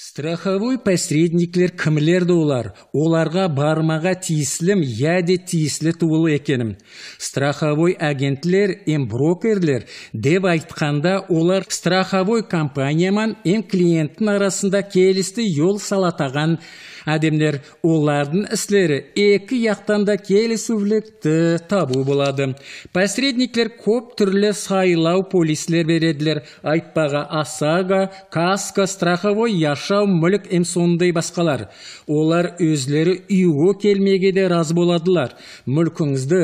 страховой посредниклер кімлерді олар оларға бармаға тиісілім, яде де туылы екенім страховой агентлер ем брокерлер деп айтқанда олар страховой компанияман ем клиенттің арасында келісті ел салатаған әдемдер олардың істері екі яқтан да келісулікті табу болады посредниктер көп түрлі сайлау полислер береділер айтпаға асага каска страховой яшау мүлік ем сондай басқалар олар өзлері үйге келмеге де разы боладылар мүлкіңізді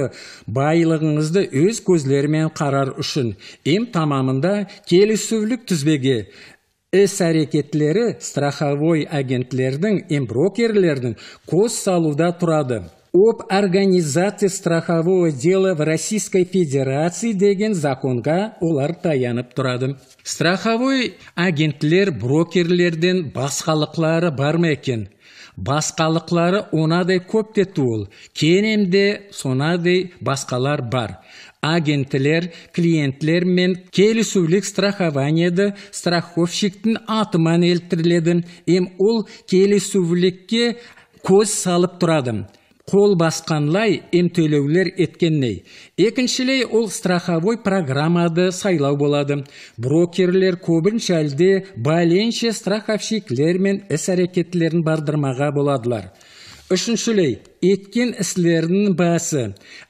байлығыңызды өз көздерімен қарар үшін Ем тамамында келісулік түзбеге іс әрекетлері страховой агентлердің брокерлердің қос салуда тұрады об организации страхового дела в Российской Федерации деген законға олар таянып тұрады страховой агентлер брокерлерден басқалықлары бар ма екен басқалықлары онадай көп деді ол Кенемде сонадай басқалар бар агентлер клиентлер мен келісулік страхованиеді страховщиктің атымен елтіріледі ем ол келісулікке көз салып тұрады қол басқанлай емтөлеулер еткенней екіншілей ол страховой программады сайлау болады брокерлер көбінше әлде бәленше мен іс әрекеттерін бардырмаға боладылар үшіншілей еткен ісілерінің басы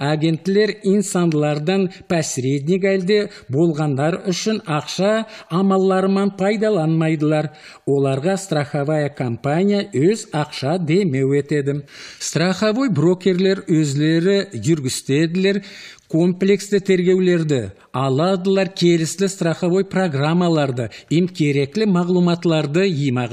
агентлер инсандылардың посредник әлде болғандар үшін ақша амалларыман пайдаланмайдылар оларға страховая компания өз ақша демеу етеді страховой брокерлер өзлері жүргістеділер комплексті тергеулерді аладылар келісті страховой программаларды им керекли мағлұматларды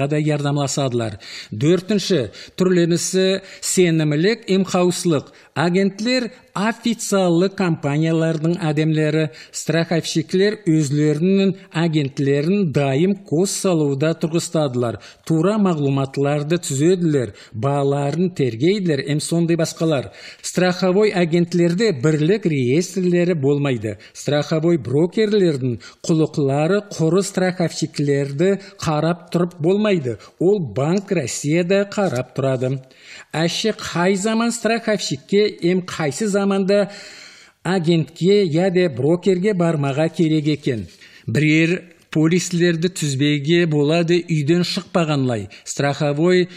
да ярдамласадылар төртінші түрленісі сенімілік имхауслық агентлер официаллы компаниялардың адемлері страховщиклер өзлерінің агентлерін дайым қос салуда тұрғыстадылар тура мағлұматларды түзеділер баларын тергейділер ем сондай басқалар страховой агентлерде бірлік реестрлері болмайды страховой брокерлердің құлықлары құры страховщиклерді қарап тұрып болмайды ол банк россияда қарап тұрады әші қай заман страховщикке ем қайсы заманда агентке яде брокерге бармаға керек екен бірер полислерді түзбеге болады үйден шықпағанлай страховой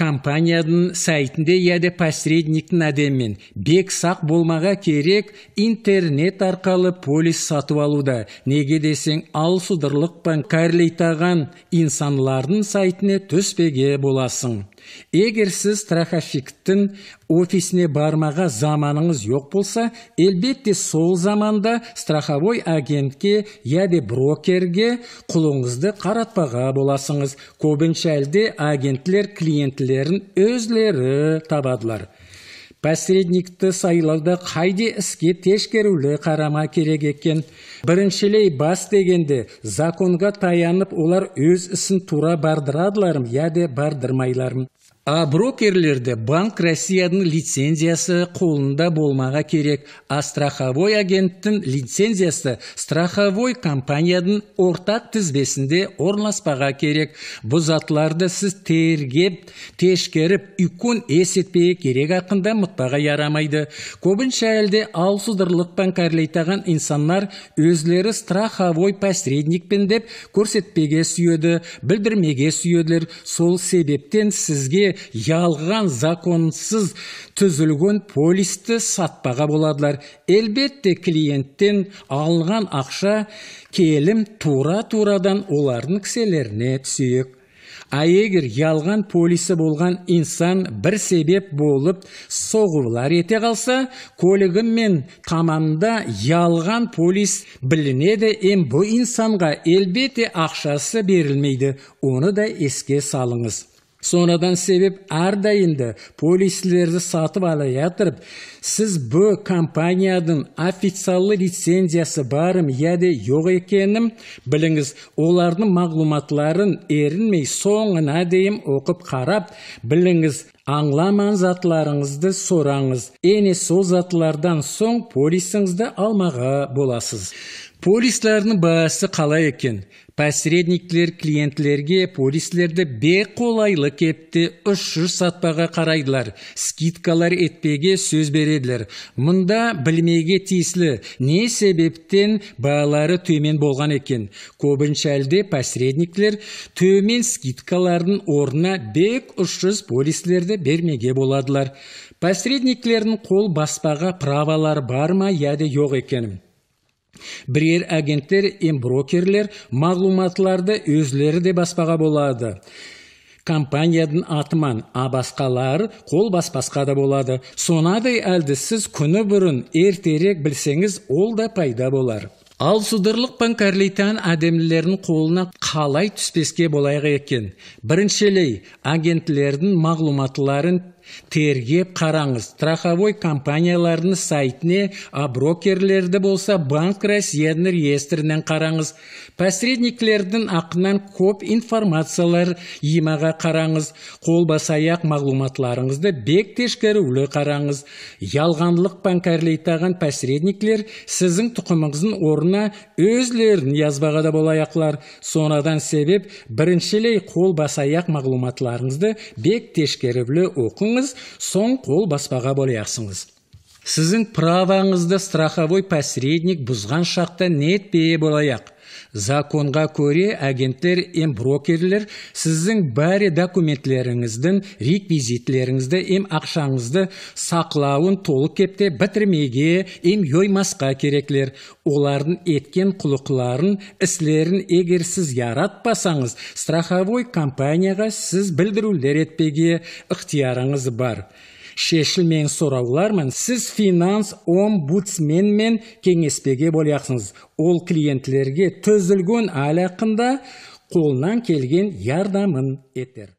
компанияның сайтында яде посредниктің әдеммен бек сақ болмаға керек интернет арқалы полис сатып алуда неге десең ал судырлықпан кәрлейтаған инсанлардың сайтына түспеге боласың егер сіз трахофиктің офисіне бармаға заманыңыз жоқ болса әлбетте сол заманда страховой агентке яде брокерге құлыңызды қаратпаға боласыңыз көбінше әлде агентлер клиентлерін өзлері табадылар посредникті сайлауда қайде іске тешкерулі қарама керек екен біріншілей бас дегенде законға таянып олар өз ісін тура бардырадыларым яде бардырмайларым а брокерлерді банк россиядың лицензиясы қолында болмаға керек а страховой агенттің лицензиясы страховой компаниядың ортақ тізбесінде орнаспаға керек бұзатларды сіз тергеп тешкеріп үкін есетпе керек ақында мұтпаға ярамайды көбінше әлде алсыздырлықпен кәрлейтаған инсанлар өзлері страховой посредникпін деп көрсетпеге сүйеді білдірмеге сүйеділер сол себептен сізге ялған законсыз түзілген полисті сатпаға боладылар әлбетте клиенттен алған ақша келім тура турадан олардың кіселеріне түсейік а егер ялған полисі болған инсан бір себеп болып соғылар ете қалса мен тамамда ялған полис білінеді ем бұл инсанға әлбетте ақшасы берілмейді оны да еске салыңыз сонадан себеп әрдайынды полисілерді сатып ала ятырып, сіз б компаниядың официалды лицензиясы барым яде жоқ екенін біліңіз олардың мағлұматларын ерінмей соңына дейін оқып қарап біліңіз аңламан затларыңызды сораңыз Ене сол затлардан соң полисіңізді алмаға боласыз полистердің бағасы қалай екен посредниктер клиентлерге полислерді қолайлы қолайлы кепті жүз сатпаға қарайдылар скидкалар етпеге сөз береділер мұнда білмеге тиісілі, не себептен бағалары төмен болған екен көбінше әлде посредниктер төмен скидкалардың орнына бек үш полислерді бермеге боладылар посредниклердің қол баспаға правалар бар ма яды, жоқ екенім. бірер агенттер ем брокерлер мағлұматларды өзлері де баспаға болады Компаниядың атыман а басқалар қол баспасқа да болады сонадай әлді сіз күні бұрын ертерек білсеңіз ол да пайда болар ал судырлық пен кәрлейтан әдемілердің қолына қалай түспеске болайық екен біріншілей агентлердің мағлұматларын тергеп қараңыз страховой компаниялардың сайтіне а брокерлерді болса банк россияның реестрінен қараңыз посредниклердің ақынан көп информациялар имаға қараңыз қолбасаяқ мағлұматларыңызды бек тешкерулі қараңыз ялғанлық панкарлейтаған посредниклер сіздің тұқымыңыздың орнына өзлерін язбаға да болаяқлар сонадан себеп біріншілей қол мағлұматларыңызды бек тешкерулі оқыңыз болыңыз соң қол баспаға болярсыңыз сіздің праваңызды страховой посредник бұзған шақта нетпе болаяқ законға көре агенттер ем брокерлер сіздің бәрі документлеріңіздің, реквизитлеріңізді ем ақшаңызды сақлауын толық кепте бітірмеге ем йоймасқа кереклер олардың еткен құлықларын іслерін егер сіз яратпасаңыз страховой компанияға сіз білдірулер етпеге ықтиярыңыз бар Шешілмен мен сіз финанс омбудсменмен кеңеспеге боляқсыңыз ол клиентлерге түзілген алақында қолынан келген ярдамын етер